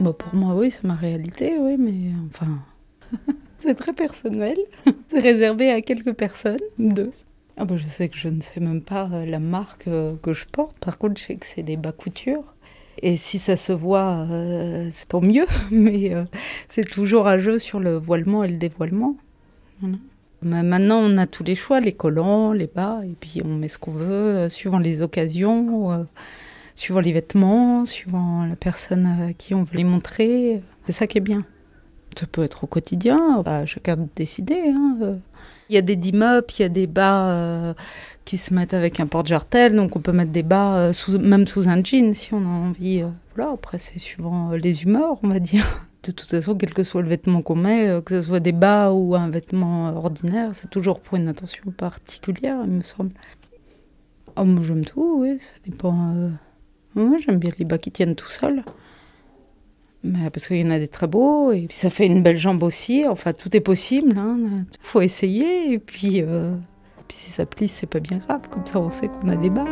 Bon bah, Pour moi, oui, c'est ma réalité, oui, mais enfin. c'est très personnel. c'est réservé à quelques personnes, deux. Ah bon bah, je sais que je ne sais même pas euh, la marque euh, que je porte. Par contre, je sais que c'est des bas coutures. Et si ça se voit, euh, c'est tant mieux, mais c'est toujours à jeu sur le voilement et le dévoilement. Maintenant, on a tous les choix, les collants, les bas, et puis on met ce qu'on veut, suivant les occasions suivant les vêtements, suivant la personne à euh, qui on veut les montrer. C'est ça qui est bien. Ça peut être au quotidien, à bah, chacun de décider. Hein, euh. Il y a des dim-up, il y a des bas euh, qui se mettent avec un porte-jartel, donc on peut mettre des bas même sous un jean si on a envie. voilà, après c'est suivant les humeurs, on va dire. De toute façon, quel que soit le vêtement qu'on met, que ce soit des bas ou un vêtement ordinaire, c'est toujours pour une attention particulière, il me semble. Oh, moi j'aime tout, oui, ça dépend moi, j'aime bien les bas qui tiennent tout seuls. Mais parce qu'il y en a des très beaux, et puis ça fait une belle jambe aussi. Enfin, tout est possible. Il hein. faut essayer, et puis, euh, puis si ça plisse, c'est pas bien grave. Comme ça, on sait qu'on a des bas.